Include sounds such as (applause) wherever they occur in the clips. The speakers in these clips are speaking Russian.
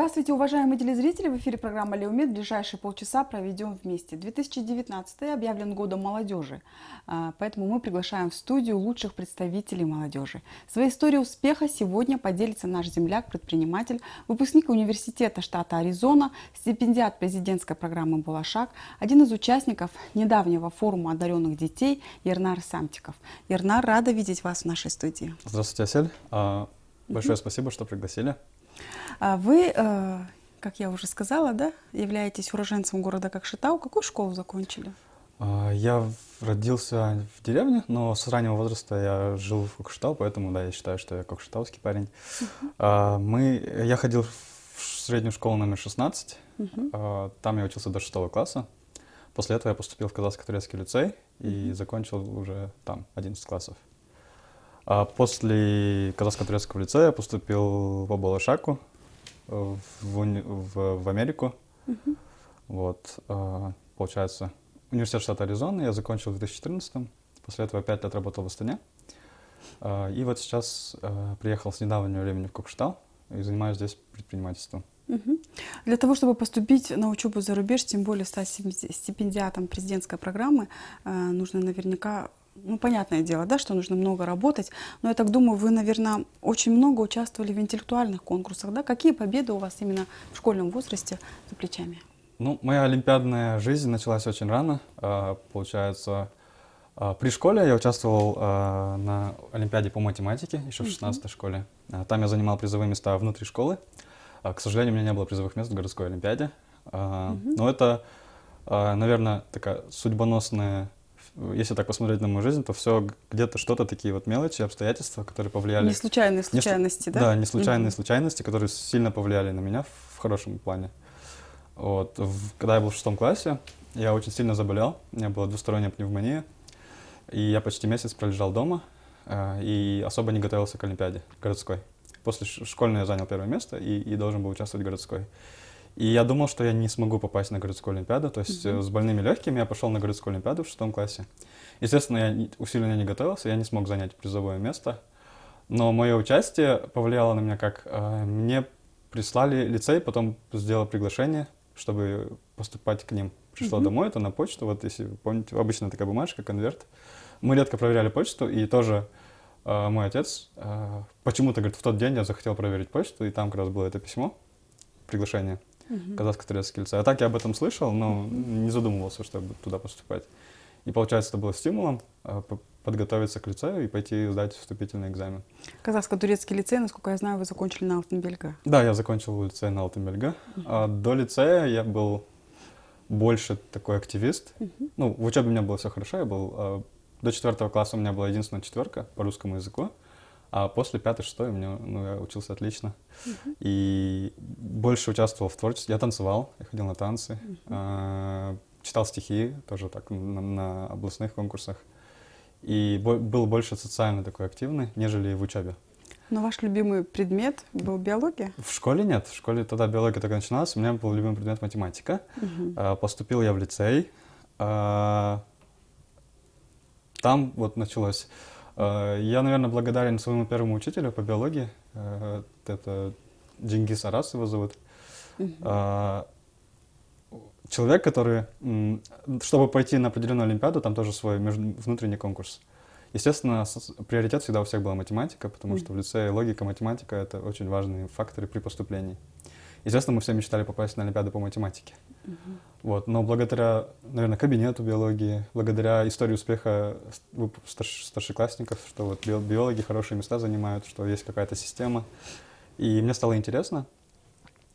Здравствуйте, уважаемые телезрители! В эфире программа «Леумед». Ближайшие полчаса проведем вместе. 2019 объявлен годом молодежи, а, поэтому мы приглашаем в студию лучших представителей молодежи. Своей историей успеха сегодня поделится наш земляк, предприниматель, выпускник университета штата Аризона, стипендиат президентской программы «Булашак», один из участников недавнего форума одаренных детей Ернар Самтиков. Ернар, рада видеть вас в нашей студии. Здравствуйте, Асель. А, большое спасибо, что пригласили. А вы, э, как я уже сказала, да, являетесь уроженцем города Кокшетау. Какую школу закончили? А, я родился в деревне, но с раннего возраста я жил в Кокшетау, поэтому, да, я считаю, что я кокшетауский парень. Uh-huh. Мы, я ходил в среднюю школу номер 16, uh-huh. там я учился до 6 класса. После этого я поступил в Казахско-турецкий лицей и закончил уже там 11 классов. А после казахско-турецкого лицея поступил в Балашаку, э, в, в, в Америку. Угу. Вот, а, получается, университет штата Аризона я закончил в 2014 -м. После этого пять лет работал в Астане. А, и вот сейчас э, приехал с недавнего времени в Кокштал и занимаюсь здесь предпринимательством. Для того, чтобы поступить на учебу за рубеж, тем более стать стипендиатом президентской программы, э, нужно наверняка ну, понятное дело, да, что нужно много работать, но я так думаю, вы, наверное, очень много участвовали в интеллектуальных конкурсах, да? Какие победы у вас именно в школьном возрасте за плечами? Ну, моя олимпиадная жизнь началась очень рано, а, получается, а, при школе я участвовал а, на Олимпиаде по математике, еще в 16 mm школе. Там я занимал призовые места внутри школы. К сожалению, у меня не было призовых мест в городской Олимпиаде. mm Но это, наверное, такая судьбоносная если так посмотреть на мою жизнь, то все где-то что-то такие вот мелочи, обстоятельства, которые повлияли. Не случайные случайности, не, да? Да, не случайные mm-hmm. случайности, которые сильно повлияли на меня в хорошем плане. Вот. В, когда я был в шестом классе, я очень сильно заболел, у меня была двусторонняя пневмония, и я почти месяц пролежал дома, э, и особо не готовился к Олимпиаде городской. После школьной я занял первое место и, и должен был участвовать в городской. И я думал, что я не смогу попасть на городскую олимпиаду. То есть mm-hmm. с больными легкими я пошел на городскую олимпиаду в шестом классе. Естественно, я усиленно не готовился, я не смог занять призовое место. Но мое участие повлияло на меня как... Э, мне прислали лицей, потом сделал приглашение, чтобы поступать к ним. Пришло mm-hmm. домой, это на почту. Вот если помните, обычно такая бумажка, конверт. Мы редко проверяли почту, и тоже э, мой отец э, почему-то, говорит, в тот день я захотел проверить почту, и там как раз было это письмо, приглашение угу. Казахско-Стрелецкое кольцо. А так я об этом слышал, но не задумывался, чтобы туда поступать. И получается, это было стимулом а, подготовиться к лицею и пойти сдать вступительный экзамен. Казахско-турецкий лицей, насколько я знаю, вы закончили на Алтенбельга. Да, я закончил лицей на Алтенбельга. Uh-huh. А до лицея я был больше такой активист. Uh-huh. Ну, в учебе у меня было все хорошо, я был... А, до четвертого класса у меня была единственная четверка по русскому языку. А после пятой, шестой у меня, ну, я учился отлично. Uh-huh. И больше участвовал в творчестве. Я танцевал, я ходил на танцы, uh-huh. читал стихи тоже так на, на областных конкурсах. И бо- был больше социально такой активный, нежели в учебе. Но ваш любимый предмет был биология? В школе нет. В школе тогда биология только начиналась. У меня был любимый предмет математика. Uh-huh. А, поступил я в лицей. А, там вот началось Э, я, наверное, благодарен своему первому учителю по биологии. Э, это Дингис Арас его зовут. Э, человек, который, чтобы пойти на определенную олимпиаду, там тоже свой внутренний конкурс. Естественно, приоритет всегда у всех была математика, потому что в лицее логика, математика — это очень важные факторы при поступлении. Естественно, мы все мечтали попасть на олимпиаду по математике. Вот, но благодаря, наверное, кабинету биологии, благодаря истории успеха старш старшеклассников, что вот биологи хорошие места занимают, что есть какая-то система. И мне стало интересно.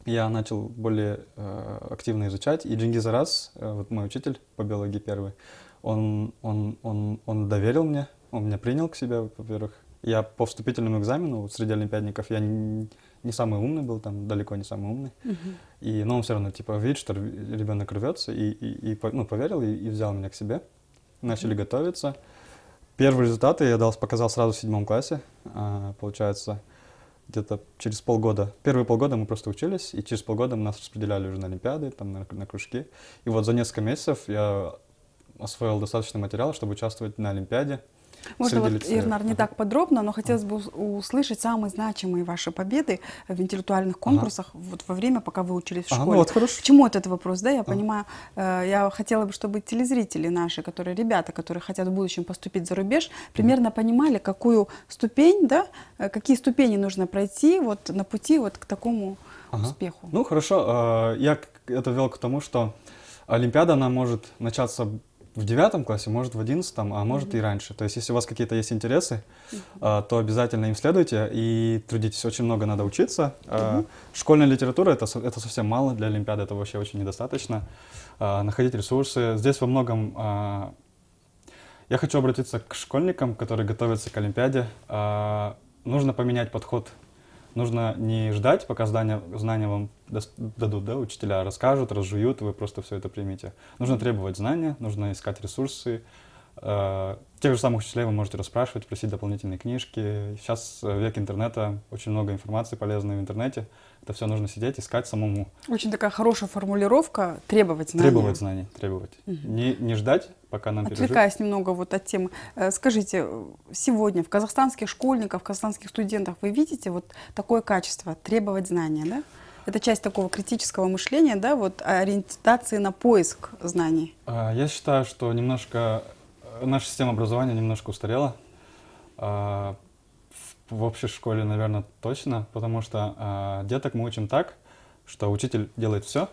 Я начал более э, активно изучать. И Джингиз Арас, э, вот мой учитель по биологии первый, он, он, он, он доверил мне, он меня принял к себе, во-первых. Я по вступительному экзамену вот, среди олимпиадников, я не, не самый умный был, там далеко не самый умный. Угу. И, но он все равно, типа, видит, что ребенок рвется, и, и, и ну, поверил, и, и взял меня к себе. Начали угу. готовиться. Первые результаты я дал, показал сразу в седьмом классе, а, получается, где-то через полгода. Первые полгода мы просто учились, и через полгода нас распределяли уже на Олимпиады, там, на, на кружки. И вот за несколько месяцев я освоил достаточно материала, чтобы участвовать на Олимпиаде. Можно вот, Ирнар, не так подробно, но хотелось бы услышать самые значимые ваши победы в интеллектуальных конкурсах ага. вот во время, пока вы учились в школе. Ага, ну вот хорошо. Почему этот вопрос, да, я ага. понимаю. Э, я хотела бы, чтобы телезрители наши, которые ребята, которые хотят в будущем поступить за рубеж, примерно понимали, какую ступень, да, э, какие ступени нужно пройти вот на пути вот к такому ага. успеху. Ну хорошо, а, я это вел к тому, что Олимпиада, она может начаться в девятом классе, может в одиннадцатом, а может mm-hmm. и раньше. То есть, если у вас какие-то есть интересы, mm-hmm. то обязательно им следуйте и трудитесь. Очень много надо учиться. Mm-hmm. Школьная литература это, это совсем мало для Олимпиады, это вообще очень недостаточно. А, находить ресурсы. Здесь во многом я хочу обратиться к школьникам, которые готовятся к Олимпиаде. Нужно поменять подход нужно не ждать, пока знания знания вам дадут, да, учителя расскажут, разжуют, вы просто все это примете. Нужно требовать знания, нужно искать ресурсы. Э, тех же самых учителей вы можете расспрашивать, просить дополнительные книжки. Сейчас э, век интернета, очень много информации полезной в интернете. Это все нужно сидеть, искать самому. Очень такая хорошая формулировка требовать знаний. Требовать знаний, требовать. Угу. Не, не ждать, пока нам Отвлекаясь пережит. немного вот от темы. Э, скажите, сегодня в казахстанских школьниках, в казахстанских студентах вы видите вот такое качество требовать знания, да? Это часть такого критического мышления, да, вот ориентации на поиск знаний. А, я считаю, что немножко э, наша система образования немножко устарела. А, в общей школе, наверное, точно, потому что э, деток мы учим так, что учитель делает все,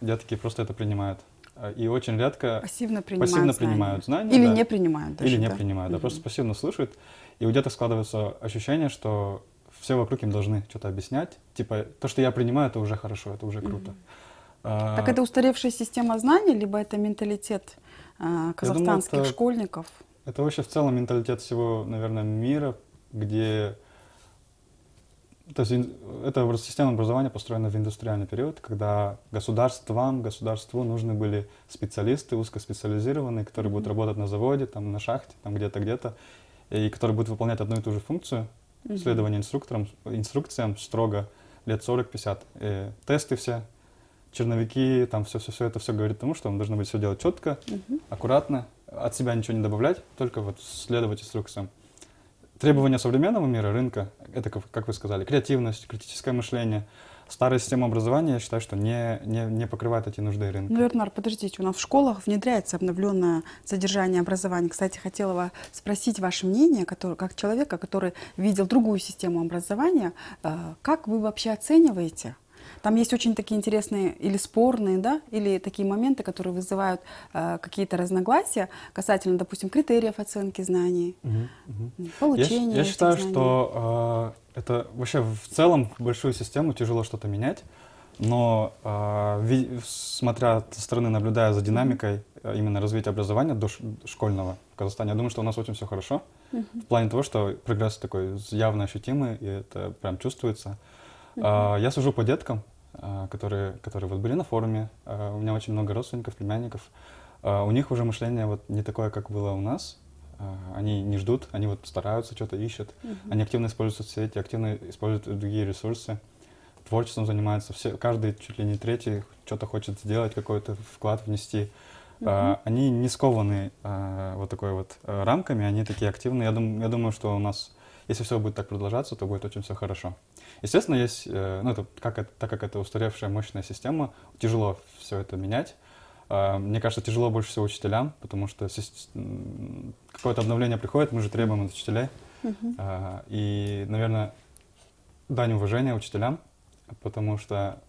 детки просто это принимают. А, и очень редко пассивно принимают, пассивно знания. принимают знания. Или да, не принимают даже. Или не да? принимают, да, угу. просто пассивно слушают. И у деток складывается ощущение, что все вокруг им должны что-то объяснять. Типа, то, что я принимаю, это уже хорошо, это уже круто. Угу. А, так это устаревшая система знаний, либо это менталитет а, казахстанских думаю, это, школьников? Это вообще в целом менталитет всего, наверное, мира, где то есть эта система образования построена в индустриальный период, когда государствам, государству нужны были специалисты, узкоспециализированные, которые будут работать на заводе, там, на шахте, там где-то, где-то, и которые будут выполнять одну и ту же функцию, следование инструкторам, инструкциям строго лет 40-50, э, тесты все, черновики, там все-все-все, это все говорит тому, что мы должны быть все делать четко, аккуратно, от себя ничего не добавлять, только вот следовать инструкциям требования современного мира, рынка, это, как вы сказали, креативность, критическое мышление, старая система образования, я считаю, что не, не, не покрывает эти нужды рынка. Ну, Вернар, подождите, у нас в школах внедряется обновленное содержание образования. Кстати, хотела вас спросить ваше мнение, который, как человека, который видел другую систему образования, э, как вы вообще оцениваете там есть очень такие интересные или спорные, да, или такие моменты, которые вызывают э, какие-то разногласия касательно, допустим, критериев оценки знаний, угу, угу. получения. Я, я считаю, знаний. что э, это вообще в целом большую систему тяжело что-то менять. Но э, смотря со стороны, наблюдая за динамикой э, именно развития образования до школьного в Казахстане, я думаю, что у нас очень все хорошо. mm В плане того, что прогресс такой явно ощутимый, и это прям чувствуется. А, я сужу по деткам, а, которые, которые вот были на форуме. А, у меня очень много родственников, племянников. У них уже мышление вот не такое, как было у нас. Они не ждут, они вот стараются, что-то ищут. Uh-huh. Они активно используют соцсети, активно используют другие ресурсы. Творчеством занимаются. Все, каждый, чуть ли не третий, что-то хочет сделать, какой-то вклад внести. Uh-huh. они не скованы вот такой вот рамками, они такие активные. Я, дум, я думаю, что у нас если все будет так продолжаться, то будет очень все хорошо. Естественно, есть, э, ну, это, как так как это устаревшая мощная система, тяжело все это менять. А, мне кажется, тяжело больше всего учителям, потому что какое-то обновление приходит, мы же требуем от учителей. Uh-huh. И, наверное, дань уважения учителям, потому что,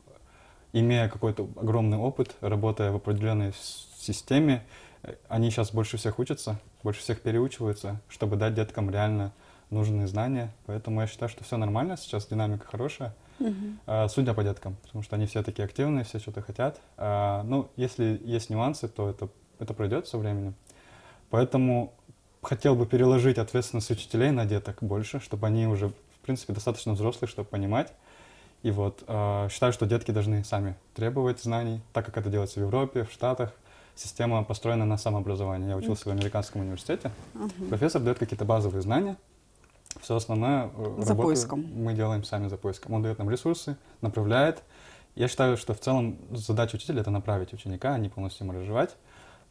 имея какой-то огромный опыт, работая в определенной системе, э, они сейчас больше всех учатся, больше всех переучиваются, чтобы дать деткам реально нужные знания. Поэтому я считаю, что все нормально, сейчас динамика хорошая. Угу. Судя по деткам, потому что они все такие активные, все что-то хотят. А, ну, если есть нюансы, то это, это пройдет со временем. Поэтому хотел бы переложить ответственность учителей на деток больше, чтобы они уже, в принципе, достаточно взрослые, чтобы понимать. И вот а, считаю, что детки должны сами требовать знаний, так как это делается в Европе, в Штатах. Система построена на самообразовании. Я учился mm. в американском университете. Uh-huh. Профессор дает какие-то базовые знания, все основное э, за поиском. мы делаем сами за поиском. Он дает нам ресурсы, направляет. Я считаю, что в целом задача учителя — это направить ученика, а не полностью ему разжевать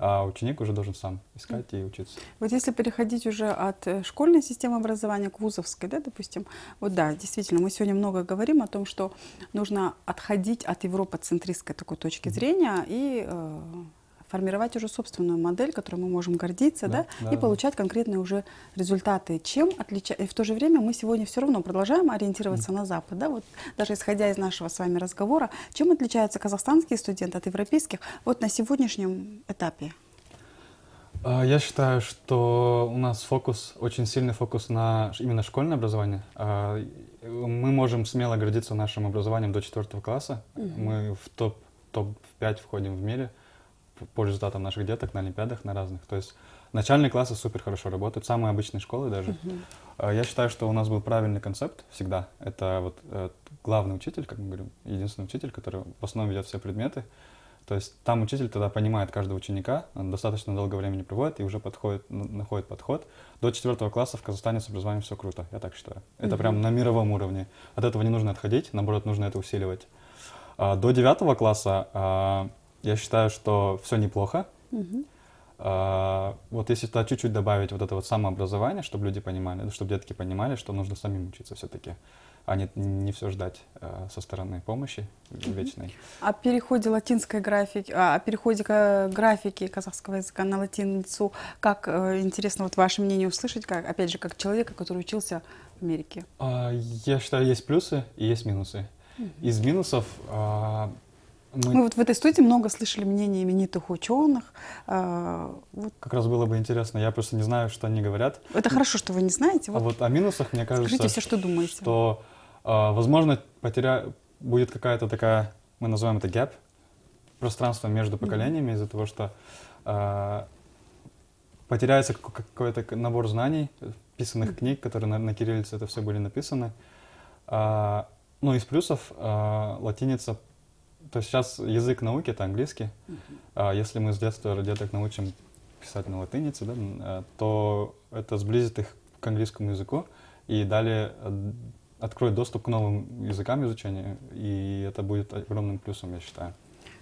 а ученик уже должен сам искать и учиться. Вот если переходить уже от э, школьной системы образования к вузовской, да, допустим, вот да, действительно, мы сегодня много говорим о том, что нужно отходить от европоцентристской такой точки зрения и э, формировать уже собственную модель, которой мы можем гордиться, да, да, да и да. получать конкретные уже результаты. Чем отличается? И в то же время мы сегодня все равно продолжаем ориентироваться mm. на Запад, да, вот даже исходя из нашего с вами разговора, чем отличаются казахстанские студенты от европейских вот на сегодняшнем этапе? А, я считаю, что у нас фокус, очень сильный фокус на именно школьное образование. А, мы можем смело гордиться нашим образованием до четвертого класса. Mm-hmm. Мы в топ, топ-5 входим в мире. Uh, по результатам наших деток на олимпиадах, на разных. То есть начальные классы супер хорошо работают, самые обычные школы даже. А, я считаю, что у нас был правильный концепт всегда. Это вот э, главный учитель, как мы говорим, единственный учитель, который в основном ведет все предметы. То есть там учитель тогда понимает каждого ученика, он достаточно долго времени проводит и уже подходит, находит подход. До четвертого класса в Казахстане с образованием все круто, я так считаю. Это mm-hmm. прям на мировом уровне. От этого не нужно отходить, наоборот, нужно это усиливать. А, до девятого класса а, я считаю, что все неплохо. Угу. вот если туда чуть-чуть добавить вот это вот самообразование, чтобы люди понимали, ну, чтобы детки понимали, что нужно самим учиться все-таки, а не, не все ждать а, со стороны помощи вечной. О а переходе латинской графики, о а, переходе к э, графике казахского языка на латиницу, как э, интересно вот ваше мнение услышать, как, опять же, как человека, который учился в Америке? А, я считаю, есть плюсы и есть минусы. Из минусов мы... мы вот в этой студии много слышали мнения именитых ученых. А, вот. Как раз было бы интересно, я просто не знаю, что они говорят. Это хорошо, что вы не знаете. А вот. А вот о минусах, мне кажется, Скажите все, что думаете. Что, а, возможно, потеря... будет какая-то такая, мы называем это gap, пространство между поколениями mm. из-за того, что а, потеряется какой-то набор знаний, писанных mm. книг, которые на, на кириллице это все были написаны. А, ну, из плюсов а, латиница то есть сейчас язык науки — это английский. Uh-huh. Если мы с детства деток научим писать на латынице, да, а, то это сблизит их к английскому языку и далее э, откроет доступ к новым языкам изучения, и это будет огромным плюсом, я считаю.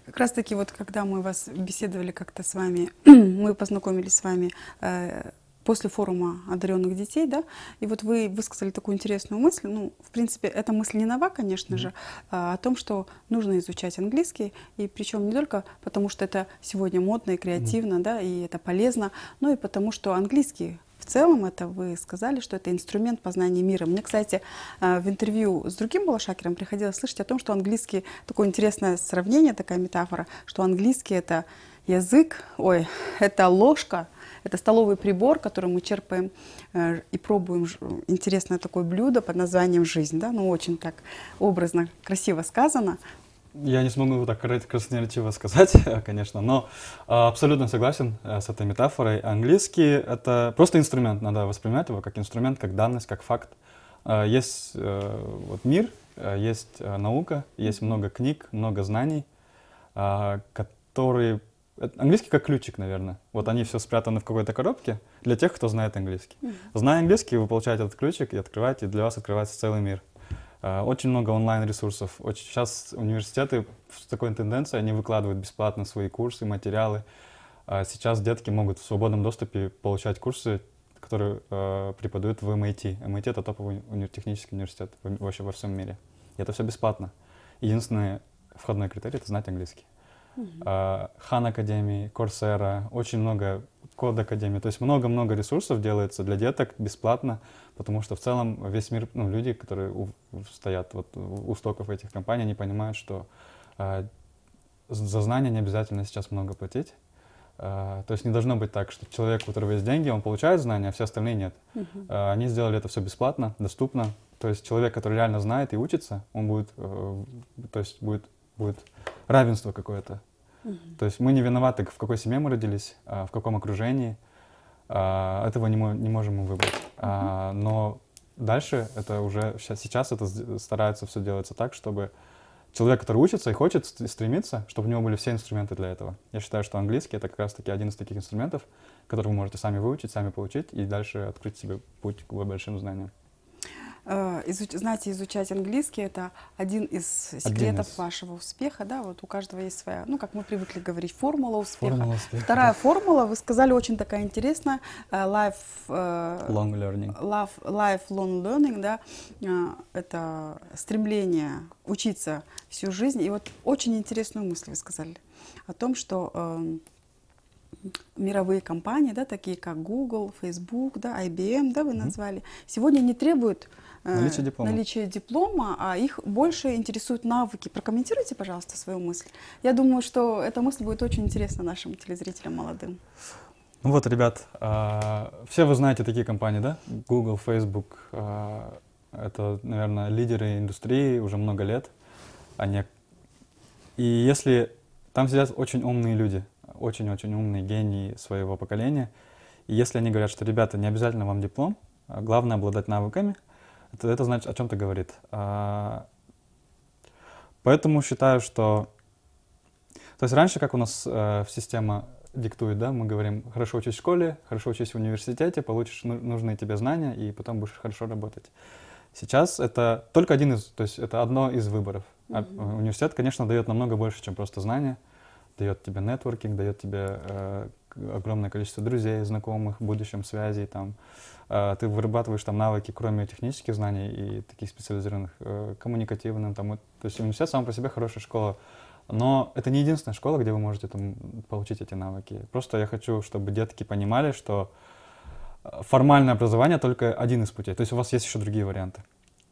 Как раз таки вот когда мы вас беседовали как-то с вами, (clears throat) мы познакомились с вами э, после форума одаренных детей, да, и вот вы высказали такую интересную мысль, ну, в принципе, эта мысль не нова, конечно mm-hmm. же, а, о том, что нужно изучать английский, и причем не только потому, что это сегодня модно и креативно, mm-hmm. да, и это полезно, но и потому, что английский в целом, это вы сказали, что это инструмент познания мира. Мне, кстати, а, в интервью с другим Балашакером приходилось слышать о том, что английский, такое интересное сравнение, такая метафора, что английский — это язык, ой, это ложка — это столовый прибор, который мы черпаем э, и пробуем интересное такое блюдо под названием «Жизнь». Да? Ну, очень так образно, красиво сказано. Я не смогу так красноречиво сказать, (laughs) конечно, но а, абсолютно согласен э, с этой метафорой. Английский — это просто инструмент, надо воспринимать его как инструмент, как данность, как факт. Э, есть вот мир, есть наука, есть много книг, много знаний, которые Э, английский как ключик, наверное. Вот они все спрятаны в какой-то коробке для тех, кто знает английский. Зная английский, вы получаете этот ключик и открываете, для вас открывается целый мир. Э, очень много онлайн-ресурсов. сейчас университеты в такой тенденции, они выкладывают бесплатно свои курсы, материалы. А сейчас детки могут в свободном доступе получать курсы, которые э, преподают в MIT. MIT — это топовый технический университет вообще во всем мире. И это все бесплатно. Единственный входной критерий — это знать английский. А, Хан Академии, Корсера, очень много Код Академии. То есть много-много ресурсов делается для деток бесплатно, потому что в целом весь мир, ну, люди, которые у, стоят вот у стоков этих компаний, они понимают, что э, за знания не обязательно сейчас много платить. Uh, то есть не должно быть так, что человек, у которого есть деньги, он получает знания, а все остальные нет. Uh-huh. Uh, они сделали это все бесплатно, доступно. То есть человек, который реально знает и учится, он будет, uh, то есть будет, будет равенство какое-то. То есть мы не виноваты, в какой семье мы родились, а, в каком окружении. А, этого не, мы, не можем мы выбрать. А, но дальше это уже сейчас это стараются все делается так, чтобы человек, который учится и хочет стремиться, чтобы у него были все инструменты для этого. Я считаю, что английский это как раз-таки один из таких инструментов, который вы можете сами выучить, сами получить и дальше открыть себе путь к большим знаниям. Э, изуч, знать изучать английский это один из секретов один вашего успеха, да? Вот у каждого есть своя, ну как мы привыкли говорить, формула успеха. Формула успеха Вторая да. формула, вы сказали, очень такая интересная, э, life э, long learning. Life, life long learning, да? Это стремление учиться всю жизнь. И вот очень интересную мысль вы сказали о том, что эм, мировые компании, да, такие как Google, Facebook, да, IBM, да, вы угу. назвали, сегодня не требуют э, наличие диплома. наличия диплома, а их больше интересуют навыки. Прокомментируйте, пожалуйста, свою мысль. Я думаю, что эта мысль будет очень интересна нашим телезрителям молодым. Ну вот, ребят, а, все вы знаете такие компании, да? Google, Facebook, а, это, наверное, лидеры индустрии уже много лет. Они... И если там сидят очень умные люди – очень-очень умный гений своего поколения. И если они говорят, что, ребята, не обязательно вам диплом, а главное обладать навыками, это, это значит, о чем-то говорит. А, поэтому считаю, что... То есть раньше, как у нас э, система диктует, да, мы говорим, хорошо учись в школе, хорошо учись в университете, получишь нужные тебе знания, и потом будешь хорошо работать. Сейчас это только один из, то есть это одно из выборов. Mm-hmm. А университет, конечно, дает намного больше, чем просто знания дает тебе нетворкинг, дает тебе э, огромное количество друзей, знакомых, в будущем связей, там, э, ты вырабатываешь там навыки, кроме технических знаний и таких специализированных, э, коммуникативным, там, то есть университет сам по себе хорошая школа, но это не единственная школа, где вы можете там получить эти навыки. Просто я хочу, чтобы детки понимали, что э, формальное образование только один из путей. То есть у вас есть еще другие варианты.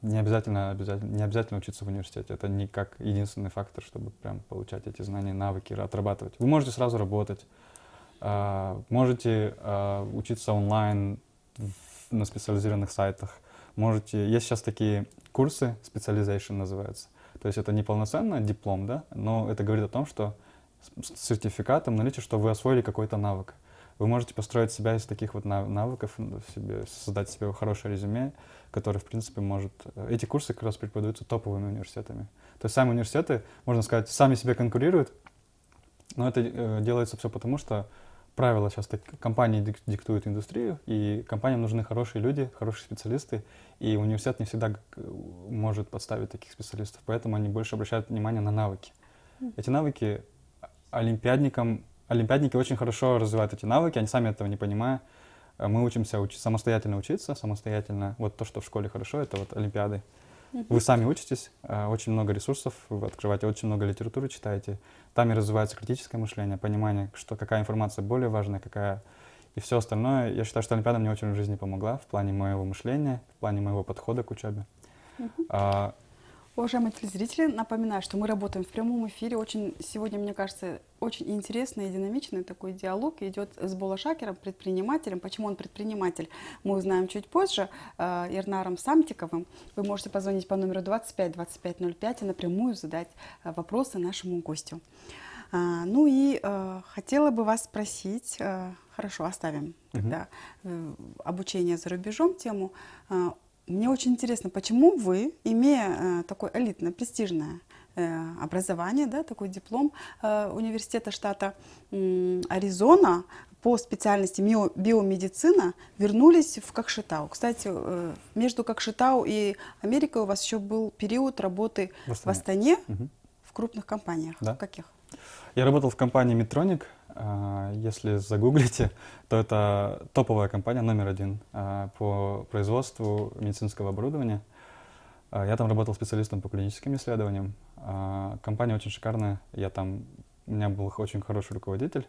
Не обязательно, обязательно, не обязательно учиться в университете. Это не как единственный фактор, чтобы прям получать эти знания, навыки, отрабатывать. Вы можете сразу работать, а, можете а, учиться онлайн на специализированных сайтах. Можете, есть сейчас такие курсы, specialization называется. То есть это не полноценно диплом, да, но это говорит о том, что с сертификатом наличие, что вы освоили какой-то навык вы можете построить себя из таких вот навыков, себе, создать себе хорошее резюме, которое, в принципе, может... Э, эти курсы как раз преподаются топовыми университетами. То есть сами университеты, можно сказать, сами себе конкурируют, но это э, делается все потому, что правила сейчас так, компании диктуют индустрию, и компаниям нужны хорошие люди, хорошие специалисты, и университет не всегда э, может подставить таких специалистов, поэтому они больше обращают внимание на навыки. Эти навыки олимпиадникам олимпиадники очень хорошо развивают эти навыки, они сами этого не понимая. Э, мы учимся уч- самостоятельно учиться, самостоятельно. Вот то, что в школе хорошо, это вот олимпиады. Вы сами учитесь, э, очень много ресурсов вы открываете, очень много литературы читаете. Там и развивается критическое мышление, понимание, что какая информация более важная, какая и все остальное. Я считаю, что Олимпиада мне очень в жизни помогла в плане моего мышления, в плане моего подхода к учебе. Uh-huh. Уважаемые телезрители, напоминаю, что мы работаем в прямом эфире. Очень сегодня, мне кажется, очень интересный и динамичный такой диалог идет с Бола Шакером, предпринимателем. Почему он предприниматель, мы узнаем чуть позже. А, Ирнаром Самтиковым. Вы можете позвонить по номеру 25 2505 и напрямую задать а, вопросы нашему гостю. А, ну и хотела бы вас спросить, хорошо, оставим тогда угу. обучение за рубежом тему мне очень интересно, почему вы, имея э, такое элитное, престижное э, образование, да, такой диплом э, университета штата Аризона по специальности биомедицина вернулись в Кокшетау. Кстати, между Кокшетау и Америкой у вас еще был период работы в Астане, в, Астане, угу. в крупных компаниях. Да. каких? Я работал в компании Medtronic, а, если загуглите, (laughs) то это топовая компания номер один а, по производству медицинского оборудования. А, я там работал специалистом по клиническим исследованиям. Компания очень шикарная. Я там, у меня был очень хороший руководитель.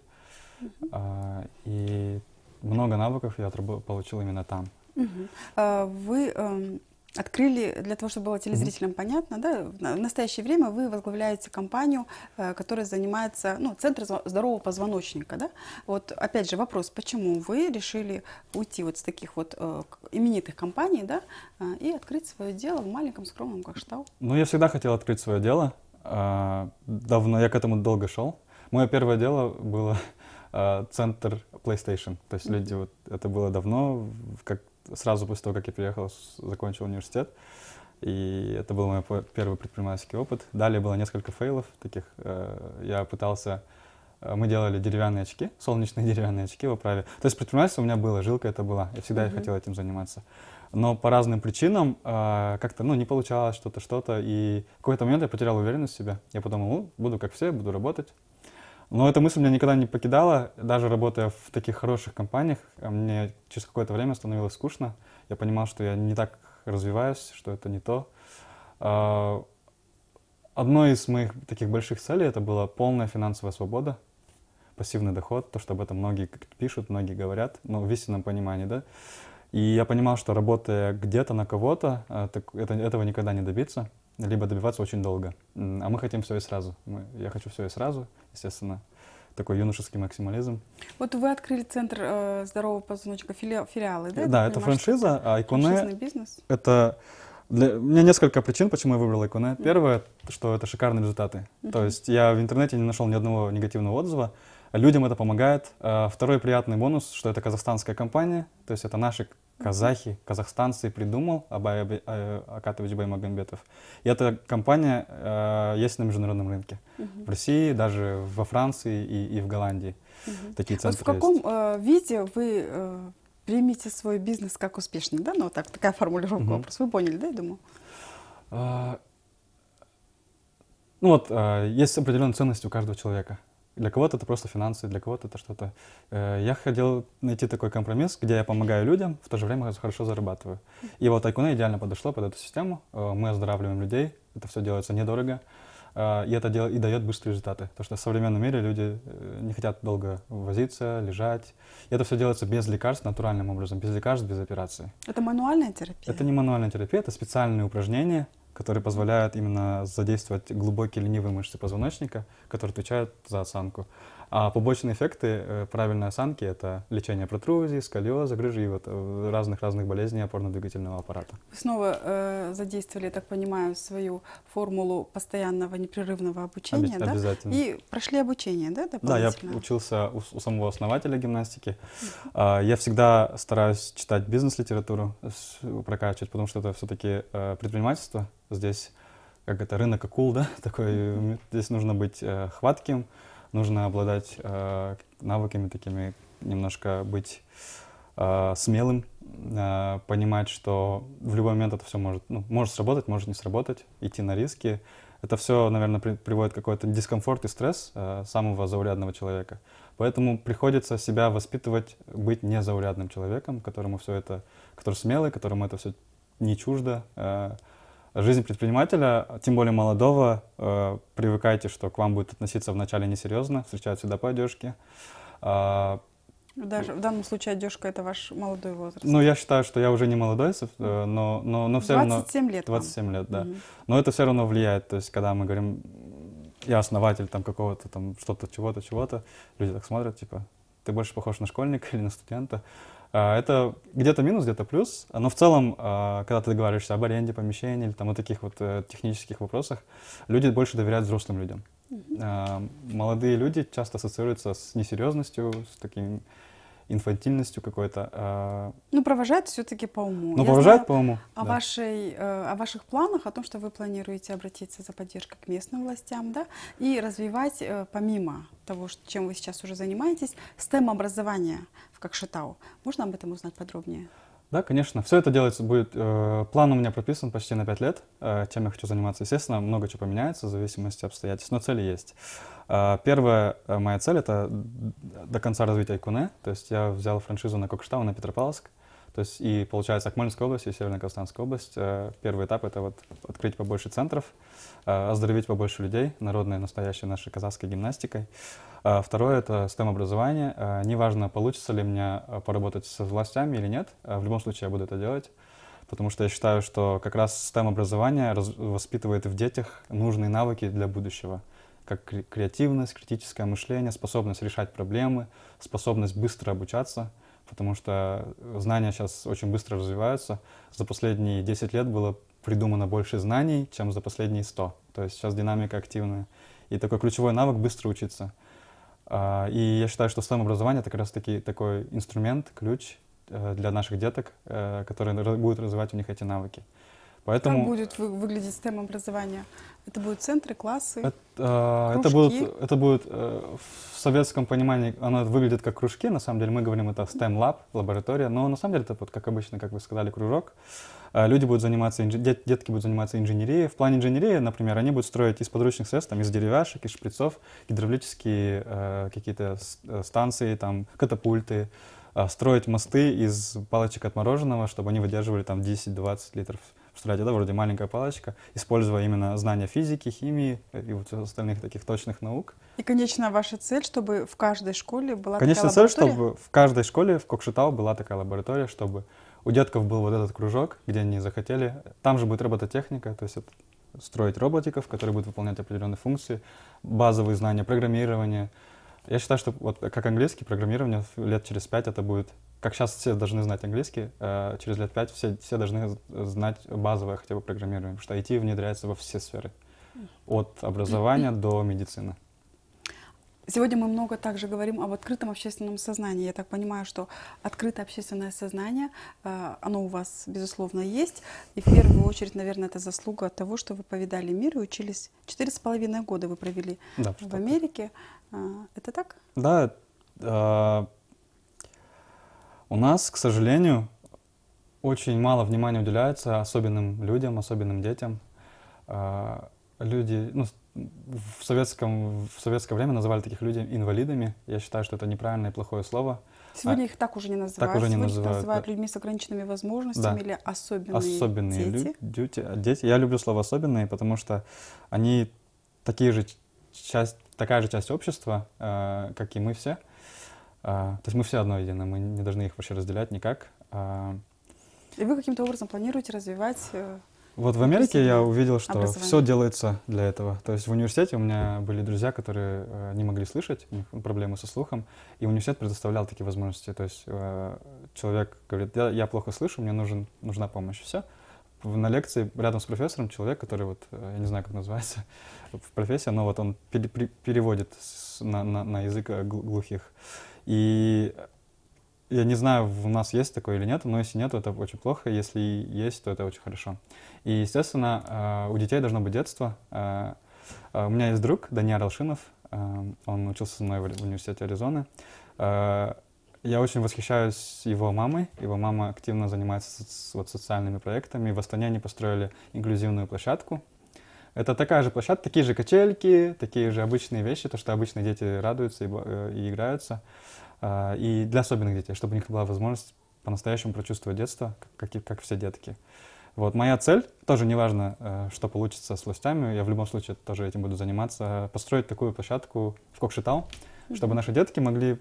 Mm-hmm. И много навыков я получил именно там. Угу. Вы эм, открыли, для того, чтобы было телезрителям mm-hmm. понятно, да, в настоящее время вы возглавляете компанию, э, которая занимается, ну, Центр здорового позвоночника, да. Вот, опять же, вопрос, почему вы решили уйти вот с таких вот э, именитых компаний, да, э, и открыть свое дело в маленьком скромном Гоштау? Ну, я всегда хотел открыть свое дело. Э, давно, я к этому долго шел. Мое первое дело было центр PlayStation. То есть mm-hmm. люди, вот это было давно, как сразу после того, как я приехал, закончил университет. И это был мой первый предпринимательский опыт. Далее было несколько фейлов таких. Э, я пытался... Э, мы делали деревянные очки, солнечные (laughs) деревянные очки в оправе. То есть предпринимательство у меня было, жилка это была. Я всегда mm-hmm. хотел этим заниматься. Но по разным причинам э, как-то, ну, не получалось что-то, что-то. И в какой-то момент я потерял уверенность в себе. Я подумал, ну, буду как все, буду работать, но эта мысль меня никогда не покидала, даже работая в таких хороших компаниях, э, мне через какое-то время становилось скучно. Я понимал, что я не так развиваюсь, что это не то. А, одной из моих таких больших целей это была полная финансовая свобода, пассивный доход, то, что об этом многие пишут, многие говорят, но ну, в истинном понимании, да. И я понимал, что работая где-то на кого-то, э, этого никогда не добиться либо добиваться очень долго. А мы хотим все и сразу. Мы, я хочу все и сразу, естественно. Такой юношеский максимализм. Вот вы открыли центр э, здорового позвоночника, фили, филиалы, да? Да, это франшиза, а Айкуне... бизнес? Это... Для... У меня несколько причин, почему я выбрал иконы. Mm. Первое, что это шикарные результаты. Mm-hmm. То есть я в интернете не нашел ни одного негативного отзыва. Людям это помогает. Э, второй приятный бонус, что это казахстанская компания, то есть это наши казахи, казахстанцы придумал Абай э, Акатович Баймагамбетов. И эта компания э, есть на международном рынке. Угу. В России, даже во Франции и, и в Голландии. Угу. Такие центры вот в каком есть. Э, виде вы э, примете свой бизнес как успешный? Да? Ну, вот так, такая формулировка угу. вопроса. Вы поняли, да, я думаю? А, ну вот, э, есть определенные ценности у каждого человека. Для кого-то это просто финансы, для кого-то это что-то. Э, я хотел найти такой компромисс, где я помогаю людям, в то же время хорошо зарабатываю. И вот Айкуна идеально подошло под эту систему. Э, мы оздоравливаем людей, это все делается недорого. Э, и это дело и дает быстрые результаты. Потому что в современном мире люди не хотят долго возиться, лежать. И это все делается без лекарств, натуральным образом, без лекарств, без операции. Это мануальная терапия? Это не мануальная терапия, это специальные упражнения, которые позволяют именно задействовать глубокие ленивые мышцы позвоночника, которые отвечают за осанку. А побочные эффекты э, правильной осанки — это лечение протрузии, сколиоза, грыжи и вот разных-разных э, болезней опорно-двигательного аппарата. Вы снова э, задействовали, я так понимаю, свою формулу постоянного непрерывного обучения, Обяз да? Обязательно. И прошли обучение, да, Да, я учился у, у самого основателя гимнастики. А, я всегда стараюсь читать бизнес-литературу, прокачивать, потому что это все-таки э, предпринимательство. Здесь как это рынок акул, да, (laughs) такой, здесь нужно быть хватким, нужно обладать э, навыками такими, немножко быть э, смелым, э, понимать, что в любой момент это все может, ну, может сработать, может не сработать, идти на риски. Это все, наверное, при, приводит к какой-то дискомфорт и стресс э, самого заурядного человека. Поэтому приходится себя воспитывать, быть незаурядным человеком, которому все это, который смелый, которому это все не чуждо. Э, жизнь предпринимателя, тем более молодого, э, привыкайте, что к вам будет относиться вначале несерьезно, встречают всегда по одежке. Э, даже в данном случае одежка это ваш молодой возраст. Ну, я считаю, что я уже не молодой, э, но, но, но все 27 равно... 27 лет. 27 вам. лет, да. Угу. Но это все равно влияет. То есть, когда мы говорим, я основатель там какого-то там что-то, чего-то, чего-то, люди так смотрят, типа, ты больше похож на школьника или на студента. А, это где-то минус, где-то плюс, а, но в целом, а, когда ты договариваешься об аренде помещения или там о таких вот э, технических вопросах, люди больше доверяют взрослым людям. Молодые люди часто ассоциируются с несерьезностью, с таким инфантильностью какой-то. А, ну, провожают все-таки по уму. Ну, Я провожают по уму. О, да. вашей, э, о ваших планах, о том, что вы планируете обратиться за поддержкой к местным властям, да, и развивать, э, помимо того, чем вы сейчас уже занимаетесь, STEM-образование в Кокшетау. Можно об этом узнать подробнее? Да, конечно. Все это делается будет... Э, план у меня прописан почти на 5 лет. Э, чем я хочу заниматься, естественно, много чего поменяется в зависимости от обстоятельств, но цели есть. Э, первая э, моя цель — это до конца развить Айкуне. То есть я взял франшизу на Кокштау, на Петропавловск. То есть и получается Акмолинская область и Северная Казахстанская область. Э, первый этап — это вот открыть побольше центров, э, оздоровить побольше людей, народной, настоящей нашей казахской гимнастикой. А второе — это STEM-образование. Э, неважно, получится ли мне поработать с властями или нет, в любом случае я буду это делать, потому что я считаю, что как раз STEM-образование воспитывает в детях нужные навыки для будущего как креативность, критическое мышление, способность решать проблемы, способность быстро обучаться — потому что знания сейчас очень быстро развиваются. За последние 10 лет было придумано больше знаний, чем за последние 100. То есть сейчас динамика активная. И такой ключевой навык — быстро учиться. А, и я считаю, что самообразование — это как раз-таки такой инструмент, ключ э, для наших деток, э, который будет развивать у них эти навыки. Поэтому... Как будет выглядеть система образования? Это будут центры, классы, это, э, это будет, это будет э, в советском понимании, оно выглядит как кружки, на самом деле мы говорим это STEM Lab, лаборатория, но на самом деле это вот как обычно, как вы сказали, кружок. Э, люди будут заниматься, дет, детки будут заниматься инженерией. В плане инженерии, например, они будут строить из подручных средств, там, из деревяшек, из шприцов, гидравлические э, какие-то э, станции, там, катапульты, э, строить мосты из палочек от мороженого, чтобы они выдерживали там 10-20 литров штурять. Это вроде маленькая палочка, используя именно знания физики, химии и вот остальных таких точных наук. И, конечно, ваша цель, чтобы в каждой школе была конечно, такая лаборатория? Конечно, цель, чтобы в каждой школе в Кокшетау была такая лаборатория, чтобы у детков был вот этот кружок, где они захотели. Там же будет робототехника, то есть это строить роботиков, которые будут выполнять определенные функции, базовые знания программирования. Я считаю, что вот как английский, программирование лет через пять это будет как сейчас все должны знать английский, э, через лет пять все, все должны знать базовое хотя бы программирование, потому что IT внедряется во все сферы, от образования до медицины. Сегодня мы много также говорим об открытом общественном сознании. Я так понимаю, что открытое общественное сознание, э, оно у вас, безусловно, есть. И в первую очередь, наверное, это заслуга от того, что вы повидали мир и учились. Четыре с половиной года вы провели да, в Америке. Э, это так? Да, э, у нас, к сожалению, очень мало внимания уделяется особенным людям, особенным детям. А, люди, ну, в, советском, в советское время называли таких людей инвалидами. Я считаю, что это неправильное и плохое слово. Сегодня а, их так уже не называют. Так уже не Сегодня называют. Их называют людьми с ограниченными возможностями да. или особенные, особенные дети. Лю- дю- дети. Я люблю слово особенные, потому что они такие же часть, такая же часть общества, э, как и мы все. А, то есть мы все одно единое мы не должны их вообще разделять никак. А. И вы каким-то образом планируете развивать э, вот в Америке я увидел, что все делается для этого. То есть в университете у меня были друзья, которые э, не могли слышать, у них проблемы со слухом, и университет предоставлял такие возможности. То есть э, человек говорит, я, я плохо слышу, мне нужен, нужна помощь, все. На лекции рядом с профессором человек, который вот, я не знаю, как называется (laughs) профессия, но вот он пере переводит на, на, на язык глухих. И я не знаю, у нас есть такое или нет, но если нет, то это очень плохо. Если есть, то это очень хорошо. И, естественно, э, у детей должно быть детство. Э, э, у меня есть друг, Даниил Алшинов. Он учился со мной в университете Аризоны. Я очень восхищаюсь его мамой. Его мама активно занимается вот, социальными проектами. В Астане они построили инклюзивную площадку, это такая же площадка, такие же качельки, такие же обычные вещи, то, что обычные дети радуются и, э, и играются. А, и для особенных детей, чтобы у них была возможность по-настоящему прочувствовать детство, как, как все детки. Вот моя цель, тоже неважно, э, что получится с властями, я в любом случае тоже этим буду заниматься, построить такую площадку в Кокшетау, чтобы наши детки могли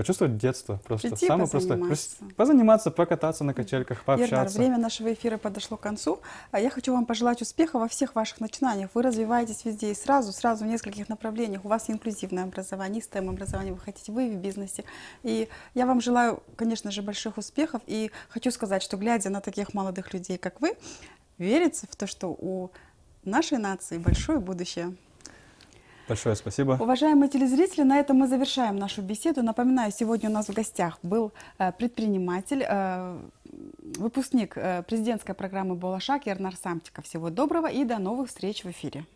почувствовать детство просто. Прийти Самое позаниматься. простое. Позаниматься, покататься на качельках, пообщаться. Ердар, время нашего эфира подошло к концу. А я хочу вам пожелать успеха во всех ваших начинаниях. Вы развиваетесь везде и сразу, сразу в нескольких направлениях. У вас инклюзивное образование, STEM образование, вы хотите, вы в бизнесе. И я вам желаю, конечно же, больших успехов. И хочу сказать, что глядя на таких молодых людей, как вы, верится в то, что у нашей нации большое будущее. Большое спасибо. Уважаемые телезрители, на этом мы завершаем нашу беседу. Напоминаю, сегодня у нас в гостях был э, предприниматель, э, выпускник э, президентской программы «Болашак» Ернар Самтиков. Всего доброго и до новых встреч в эфире.